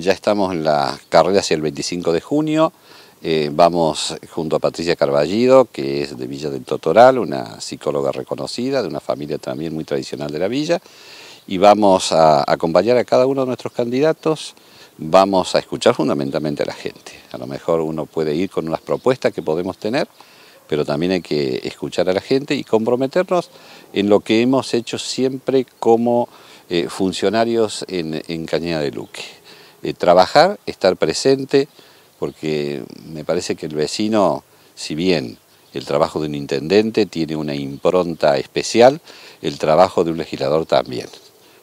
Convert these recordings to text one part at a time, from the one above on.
Ya estamos en la carrera hacia el 25 de junio. Eh, vamos junto a Patricia Carballido, que es de Villa del Totoral, una psicóloga reconocida, de una familia también muy tradicional de la villa. Y vamos a acompañar a cada uno de nuestros candidatos. Vamos a escuchar fundamentalmente a la gente. A lo mejor uno puede ir con unas propuestas que podemos tener, pero también hay que escuchar a la gente y comprometernos en lo que hemos hecho siempre como eh, funcionarios en, en Cañada de Luque trabajar, estar presente, porque me parece que el vecino, si bien el trabajo de un intendente tiene una impronta especial, el trabajo de un legislador también.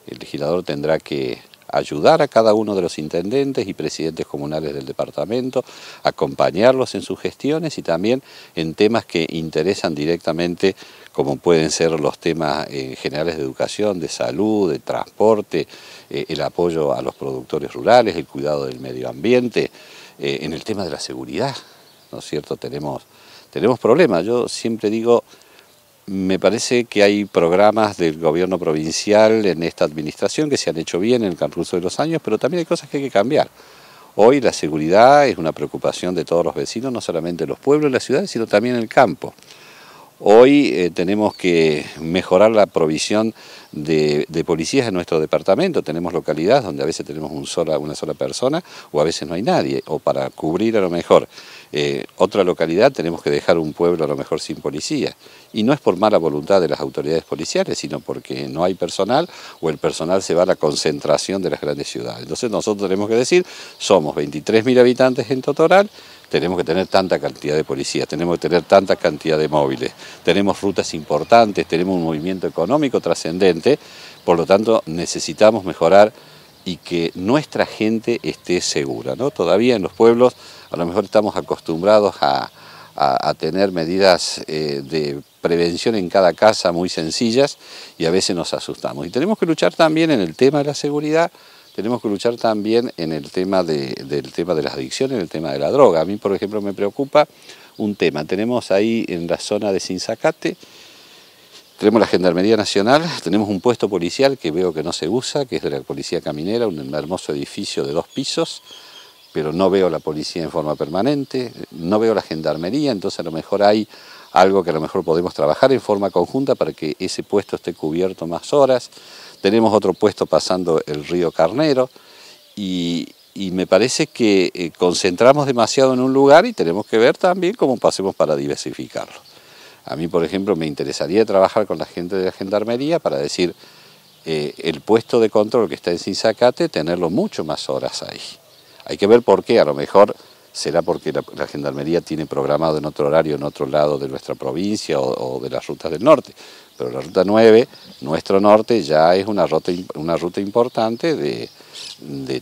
El legislador tendrá que ayudar a cada uno de los intendentes y presidentes comunales del departamento, acompañarlos en sus gestiones y también en temas que interesan directamente como pueden ser los temas eh, generales de educación, de salud, de transporte, eh, el apoyo a los productores rurales, el cuidado del medio ambiente, eh, en el tema de la seguridad, ¿no es cierto? Tenemos, tenemos problemas, yo siempre digo me parece que hay programas del gobierno provincial en esta administración que se han hecho bien en el transcurso de los años, pero también hay cosas que hay que cambiar. Hoy la seguridad es una preocupación de todos los vecinos, no solamente de los pueblos y las ciudades, sino también el campo. Hoy eh, tenemos que mejorar la provisión de, policías en nuestro departamento. Tenemos localidades donde a veces tenemos una sola persona o a veces no hay nadie, o para cubrir a lo mejor eh, otra localidad tenemos que dejar un pueblo a lo mejor sin policía. Y no es por mala voluntad de las autoridades policiales, sino porque no hay personal o el personal se va a la concentración de las grandes ciudades. Entonces nosotros tenemos que decir, somos 23.000 habitantes en total, tenemos que tener tanta cantidad de policías, tenemos que tener tanta cantidad de móviles, tenemos rutas importantes, tenemos un movimiento económico trascendente, por lo tanto necesitamos mejorar y que nuestra gente esté segura. Todavía en los pueblos a lo mejor estamos acostumbrados a, tener medidas eh, de prevención en cada casa muy sencillas y a veces nos asustamos. Y tenemos que luchar también en el tema de la seguridad tenemos que luchar también en el tema de, del tema de las adicciones, en el tema de la droga. A mí, por ejemplo, me preocupa un tema. Tenemos ahí en la zona de Sinzacate, tenemos la Gendarmería Nacional, tenemos un puesto policial que veo que no se usa, que es de la Policía Caminera, un hermoso edificio de dos pisos, pero no veo la policía en forma permanente, no veo la Gendarmería, entonces a lo mejor hay algo que a lo mejor podemos trabajar en forma conjunta para que ese puesto esté cubierto más horas. Tenemos otro puesto pasando el río Carnero y, me parece que eh, concentramos demasiado en un lugar y tenemos que ver también cómo pasemos para diversificarlo. A mí, por ejemplo, me interesaría trabajar con la gente de la Gendarmería para decir eh, el puesto de control que está en Sinzacate, tenerlo mucho más horas ahí. Hay que ver por qué, a lo mejor será porque la, Gendarmería tiene programado en otro horario, en otro lado de nuestra provincia o, de las rutas del norte. Pero la ruta 9, nuestro norte, ya es una ruta, una ruta importante de,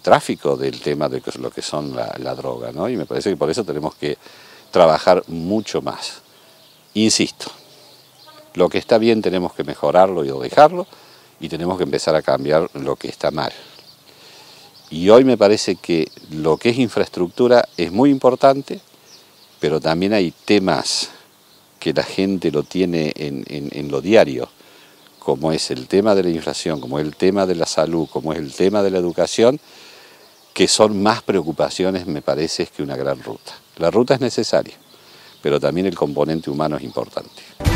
tráfico del tema de lo que son la, droga, ¿no? Y me parece que por eso tenemos que trabajar mucho más. Insisto, lo que está bien tenemos que mejorarlo y dejarlo, y tenemos que empezar a cambiar lo que está mal. Y hoy me parece que lo que es infraestructura es muy importante, pero también hay temas que la gente lo tiene en, lo diario, como es el tema de la inflación, como es el tema de la salud, como es el tema de la educación, que son más preocupaciones, me parece, que una gran ruta. La ruta es necesaria, pero también el componente humano es importante.